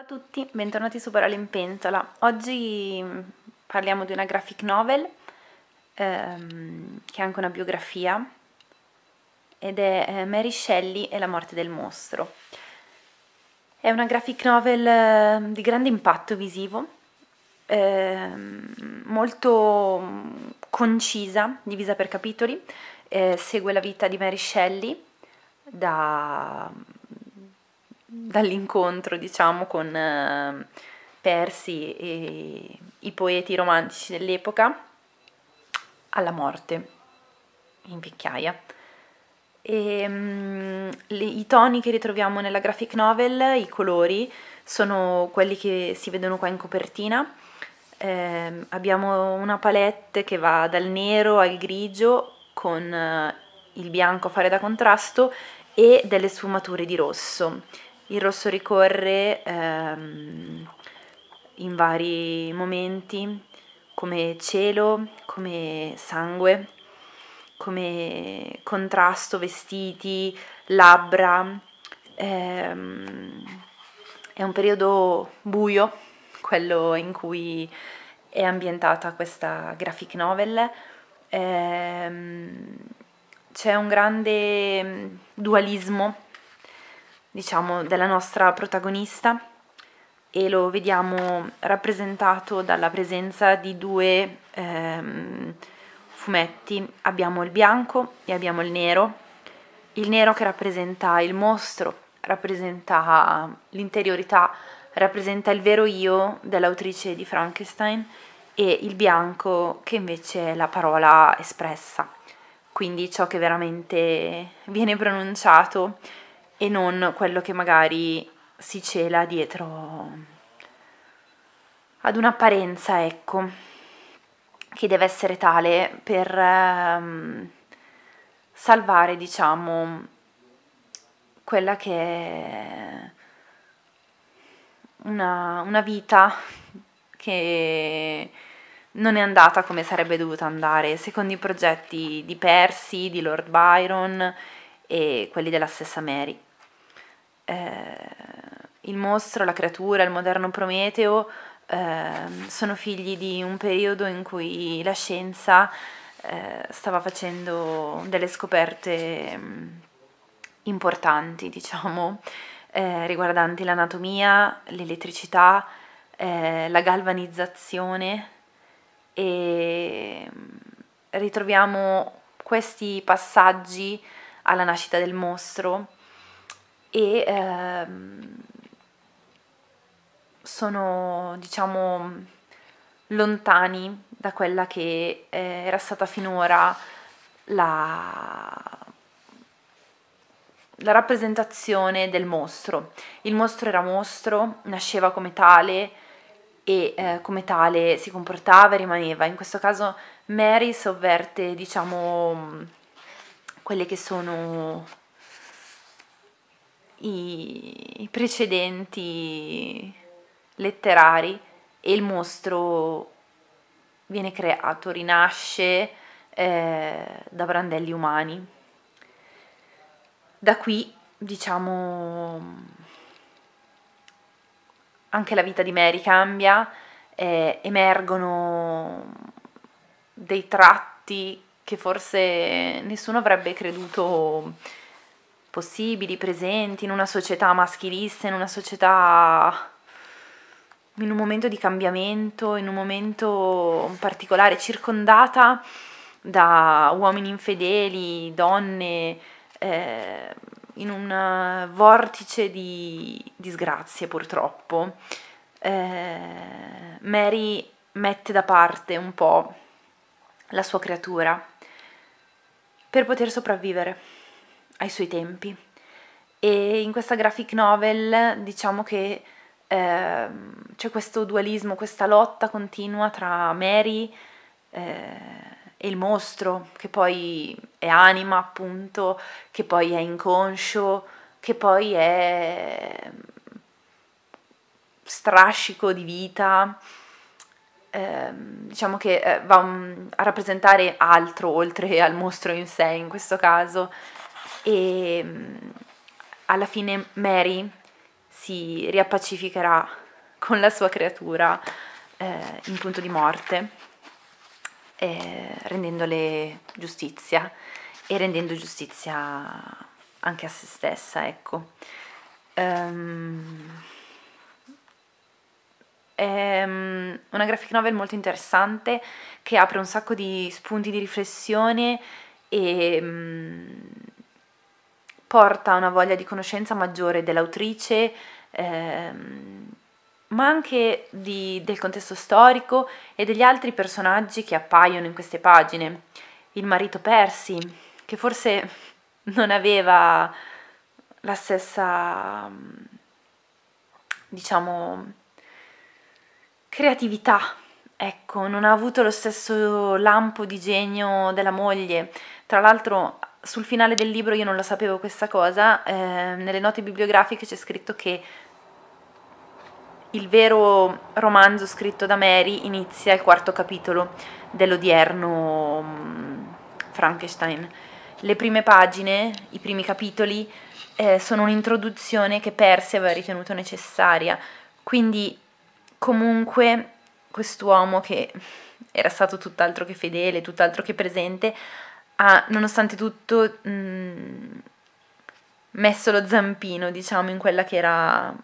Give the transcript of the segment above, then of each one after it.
Ciao a tutti, bentornati su Parole in Pentola. Oggi mm, parliamo di una graphic novel ehm, che è anche una biografia ed è eh, Mary Shelley e la morte del mostro. È una graphic novel ehm, di grande impatto visivo, ehm, molto mm, concisa, divisa per capitoli, eh, segue la vita di Mary Shelley da dall'incontro diciamo con eh, Persi e i poeti romantici dell'epoca alla morte in vecchiaia. E, ehm, mh, le, I toni che ritroviamo nella graphic novel, i colori, sono quelli che si vedono qua in copertina. Eh, abbiamo una palette che va dal nero al grigio con eh, il bianco a fare da contrasto e delle sfumature di rosso il rosso ricorre ehm, in vari momenti come cielo, come sangue, come contrasto, vestiti, labbra. Ehm, è un periodo buio, quello in cui è ambientata questa graphic novel. Ehm, c'è un grande dualismo diciamo, della nostra protagonista e lo vediamo rappresentato dalla presenza di due ehm, fumetti. Abbiamo il bianco e abbiamo il nero. Il nero che rappresenta il mostro, rappresenta l'interiorità, rappresenta il vero io dell'autrice di Frankenstein e il bianco che invece è la parola espressa, quindi ciò che veramente viene pronunciato e non quello che magari si cela dietro ad un'apparenza, ecco, che deve essere tale per ehm, salvare, diciamo, quella che è una, una vita che non è andata come sarebbe dovuta andare, secondo i progetti di Percy, di Lord Byron e quelli della stessa Mary eh, il mostro, la creatura, il moderno Prometeo eh, sono figli di un periodo in cui la scienza eh, stava facendo delle scoperte mh, mm, importanti, diciamo, eh, riguardanti l'anatomia, l'elettricità, eh, la galvanizzazione e mm, ritroviamo questi passaggi alla nascita del mostro e ehm, sono diciamo lontani da quella che eh, era stata finora la, la rappresentazione del mostro. Il mostro era mostro, nasceva come tale e eh, come tale si comportava e rimaneva. In questo caso Mary sovverte, diciamo, quelle che sono i, precedenti letterari e il mostro viene creato, rinasce eh, da brandelli umani. Da qui, diciamo, anche la vita di Mary cambia, eh, emergono dei tratti che forse nessuno avrebbe creduto possibili, presenti in una società maschilista, in una società in un momento di cambiamento, in un momento particolare, circondata da uomini infedeli, donne, eh, in un vortice di disgrazie purtroppo. Eh, Mary mette da parte un po' la sua creatura per poter sopravvivere ai suoi tempi e in questa graphic novel diciamo che eh, c'è questo dualismo, questa lotta continua tra Mary eh, e il mostro che poi è anima appunto, che poi è inconscio, che poi è mm, strascico di vita, eh, diciamo che eh, va mm, a rappresentare altro oltre al mostro in sé in questo caso e mm, alla fine Mary si riappacificherà con la sua creatura eh, in punto di morte, eh, rendendole giustizia e rendendo giustizia anche a se stessa, ecco. Um, ehm, è ehm, una graphic novel molto interessante che apre un sacco di spunti di riflessione e um, porta a una voglia di conoscenza maggiore dell'autrice, ehm, ma anche di, del contesto storico e degli altri personaggi che appaiono in queste pagine. Il marito Persi, che forse non aveva la stessa, diciamo, creatività, ecco, non ha avuto lo stesso lampo di genio della moglie. Tra l'altro sul finale del libro io non lo sapevo questa cosa, eh, nelle note bibliografiche c'è scritto che il vero romanzo scritto da Mary inizia il quarto capitolo dell'odierno mm, Frankenstein. Le prime pagine, i primi capitoli, eh, sono un'introduzione che Percy aveva ritenuto necessaria, quindi comunque quest'uomo che era stato tutt'altro che fedele, tutt'altro che presente, ha, nonostante tutto, mh, mm, messo lo zampino, diciamo, in quella che era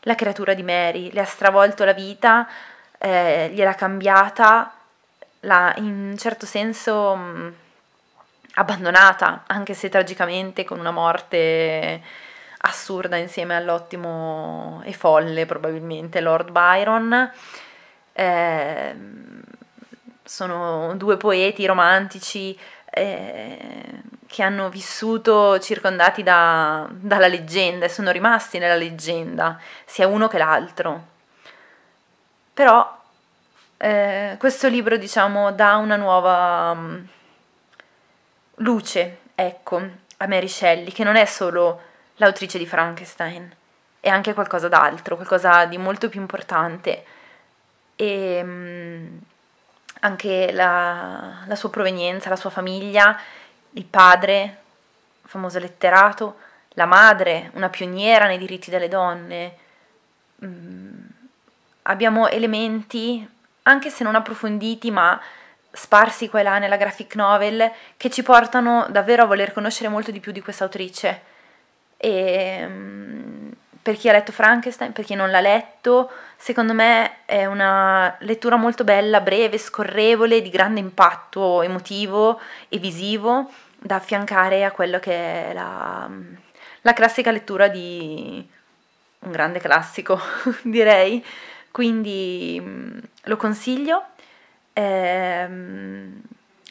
la creatura di Mary, le ha stravolto la vita, eh, gliel'ha cambiata, l'ha in un certo senso mh, mm, abbandonata, anche se tragicamente con una morte assurda insieme all'ottimo e folle probabilmente Lord Byron. Eh, sono due poeti romantici eh, che hanno vissuto circondati da, dalla leggenda e sono rimasti nella leggenda, sia uno che l'altro. Però eh, questo libro, diciamo, dà una nuova mm, luce, ecco, a Mary Shelley, che non è solo l'autrice di Frankenstein, è anche qualcosa d'altro, qualcosa di molto più importante. E... Um, anche la, la sua provenienza, la sua famiglia, il padre, famoso letterato, la madre, una pioniera nei diritti delle donne. Mm, abbiamo elementi, anche se non approfonditi, ma sparsi qua e là nella graphic novel, che ci portano davvero a voler conoscere molto di più di questa autrice. E mm, per chi ha letto Frankenstein, per chi non l'ha letto, secondo me è una lettura molto bella, breve, scorrevole, di grande impatto emotivo e visivo da affiancare a quello che è la, la classica lettura di un grande classico, direi. Quindi lo consiglio. Eh,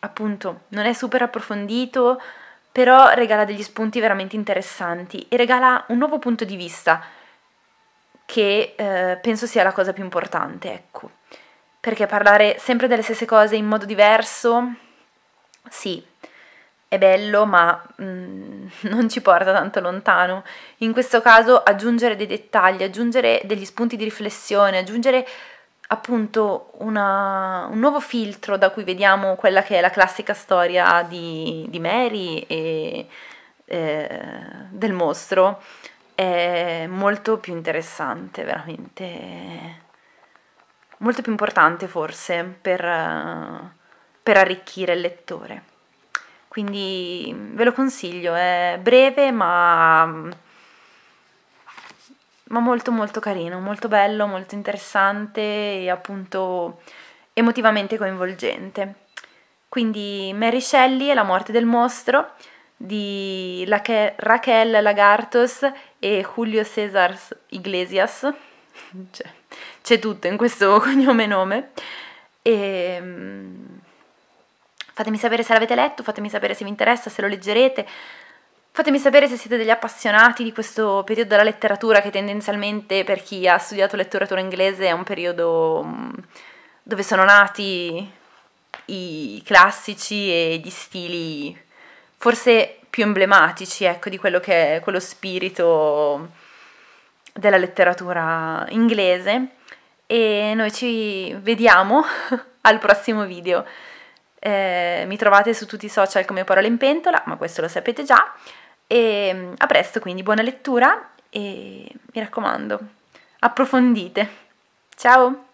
appunto, non è super approfondito, però regala degli spunti veramente interessanti e regala un nuovo punto di vista che eh, penso sia la cosa più importante, ecco. Perché parlare sempre delle stesse cose in modo diverso, sì, è bello, ma mm, non ci porta tanto lontano. In questo caso aggiungere dei dettagli, aggiungere degli spunti di riflessione, aggiungere appunto una, un nuovo filtro da cui vediamo quella che è la classica storia di, di Mary e eh, del mostro è molto più interessante, veramente molto più importante forse per, per arricchire il lettore. Quindi mm, ve lo consiglio, è breve ma mm, ma molto molto carino, molto bello, molto interessante e appunto emotivamente coinvolgente. Quindi Mary Shelley e la morte del mostro di Raquel Lagartos e Julio César Iglesias, c'è, cioè, c'è tutto in questo cognome nome. E, ehm, fatemi sapere se l'avete letto, fatemi sapere se vi interessa, se lo leggerete, Fatemi sapere se siete degli appassionati di questo periodo della letteratura che tendenzialmente per chi ha studiato letteratura inglese è un periodo mm, dove sono nati i classici e gli stili forse più emblematici, ecco, di quello che è quello spirito della letteratura inglese e noi ci vediamo al prossimo video. Eh, mi trovate su tutti i social come Parole in Pentola, ma questo lo sapete già. E mm, a presto quindi, buona lettura e mi raccomando, approfondite. Ciao!